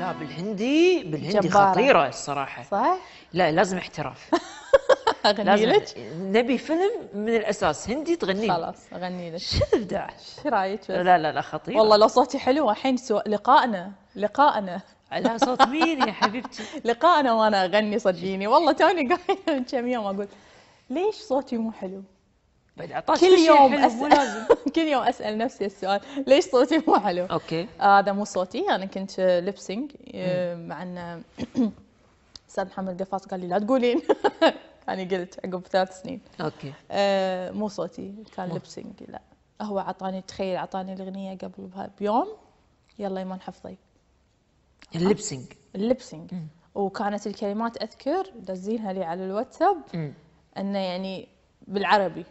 لا آه. بالهندي بالهندي جبارة. خطيرة الصراحة صح؟ لا لازم احتراف اغني لك؟ نبي فيلم من الاساس هندي تغني خلاص اغني لك شو الابداع؟ شو رايك؟ لا لا لا خطير والله لو صوتي حلو الحين سو... لقائنا لقائنا على صوت مين يا حبيبتي؟ لقائنا وانا اغني صدقيني والله توني قايله من كم يوم اقول ليش صوتي مو حلو؟ طيب، كل يوم أسأل كل يوم اسال نفسي السؤال ليش صوتي مو حلو اوكي هذا آه مو صوتي انا كنت لبسينج مع ان استاذ محمد قفاص قال لي لا تقولين انا يعني قلت عقب ثلاث سنين اوكي آه مو صوتي كان لبسينج لا هو عطاني تخيل عطاني الاغنيه قبل بيوم يلا يمان حفظي اللبسينج اللبسينج وكانت الكلمات اذكر دزينها لي على الواتساب انه يعني بالعربي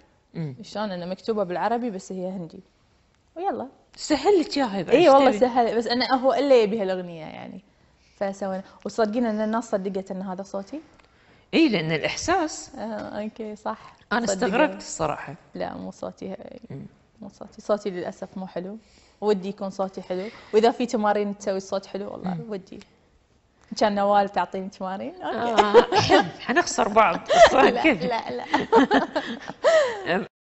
شلون انها مكتوبه بالعربي بس هي هندي ويلا سهل لك اياها اي إيه والله سهل بس انا هو الا يبي هالاغنيه يعني فسوينا وصدقين ان الناس صدقت ان هذا صوتي اي لان الاحساس آه اوكي صح انا استغربت الصراحه لا مو صوتي مو صوتي صوتي للاسف مو حلو ودي يكون صوتي حلو واذا في تمارين تسوي الصوت حلو والله ودي كان نوال تعطيني تمارين اوكي آه. حنخسر بعض لا لا لا